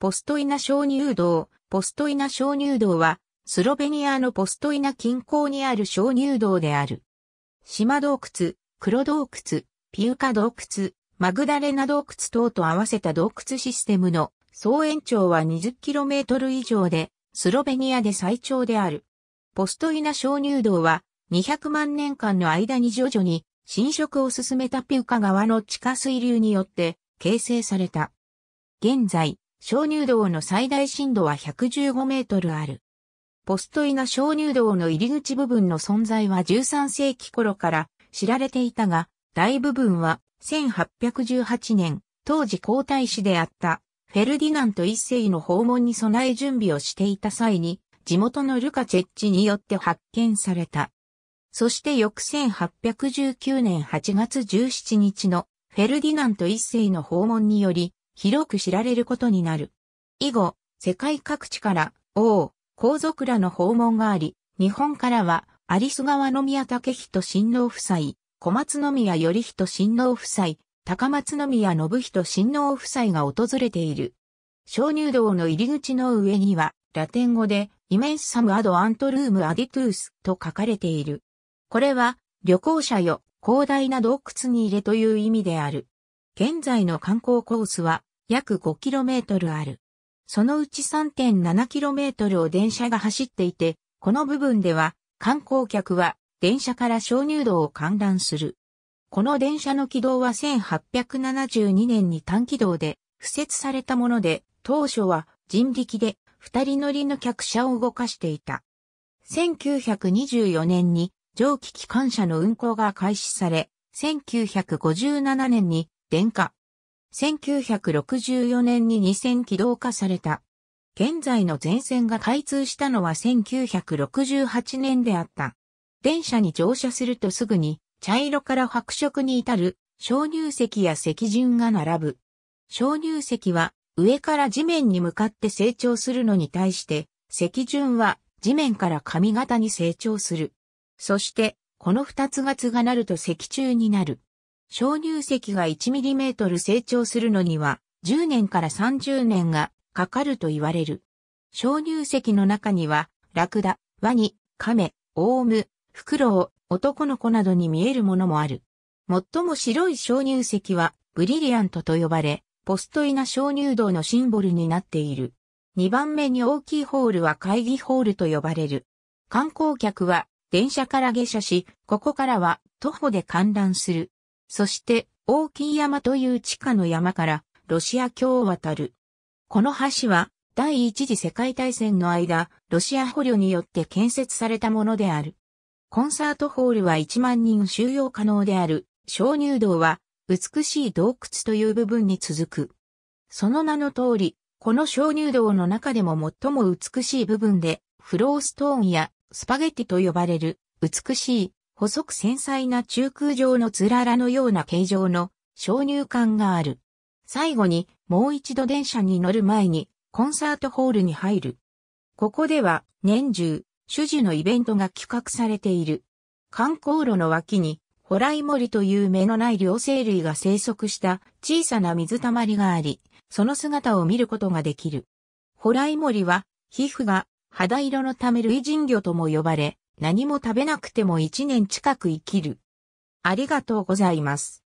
ポストイナ小乳洞。ポストイナ小乳洞は、スロベニアのポストイナ近郊にある小乳洞である。島洞窟、黒洞窟、ピウカ洞窟、マグダレナ洞窟等と合わせた洞窟システムの総延長は 20km 以上で、スロベニアで最長である。ポストイナ小乳洞は200万年間の間に徐々に侵食を進めたピウカ川の地下水流によって形成された。現在、鍾乳洞の最大深度は115メートルある。ポストイナ鍾乳洞の入り口部分の存在は13世紀頃から知られていたが、大部分は1818年、当時皇太子であったフェルディナント一世の訪問に備え準備をしていた際に、地元のルカチェッチによって発見された。そして翌1819年8月17日のフェルディナント一世の訪問により、広く知られることになる。以後、世界各地から王、皇族らの訪問があり、日本からは、有栖川宮武人親王夫妻、小松宮頼人親王夫妻、高松宮信人親王夫妻が訪れている。鍾乳洞の入り口の上には、ラテン語で、イメンサムアドアントルームアディトゥースと書かれている。これは、旅行者よ、広大な洞窟に入れという意味である。現在の観光コースは、約 5km ある。そのうち 3.7km を電車が走っていて、この部分では観光客は電車から小乳道を観覧する。この電車の軌道は1872年に単軌道で付設されたもので、当初は人力で二人乗りの客車を動かしていた。1924年に蒸気機関車の運行が開始され、1957年に電化、1964年に2線起動化された。現在の全線が開通したのは1968年であった。電車に乗車するとすぐに茶色から白色に至る小乳石や石順が並ぶ。小乳石は上から地面に向かって成長するのに対して石順は地面から髪型に成長する。そしてこの二つがつがなると石柱になる。鍾乳石が1トル成長するのには10年から30年がかかると言われる。鍾乳石の中には、ラクダ、ワニ、カメ、オウム、フクロウ、男の子などに見えるものもある。最も白い鍾乳石は、ブリリアントと呼ばれ、ポストイナ鍾乳道のシンボルになっている。2番目に大きいホールは会議ホールと呼ばれる。観光客は電車から下車し、ここからは徒歩で観覧する。そして、大金山という地下の山から、ロシア峡を渡る。この橋は、第一次世界大戦の間、ロシア捕虜によって建設されたものである。コンサートホールは1万人収容可能である、鍾乳洞は、美しい洞窟という部分に続く。その名の通り、この鍾乳洞の中でも最も美しい部分で、フローストーンやスパゲティと呼ばれる美しい細く繊細な中空状のつららのような形状の鍾乳管がある。最後にもう一度電車に乗る前にコンサートホールに入る。ここでは年中、種事のイベントが企画されている。観光路の脇に、ホライモリという目のない両生類が生息した小さな水たまりがあり、その姿を見ることができる。ホライモリは、皮膚が肌色のため類人魚とも呼ばれ、何も食べなくても一年近く生きる。ありがとうございます。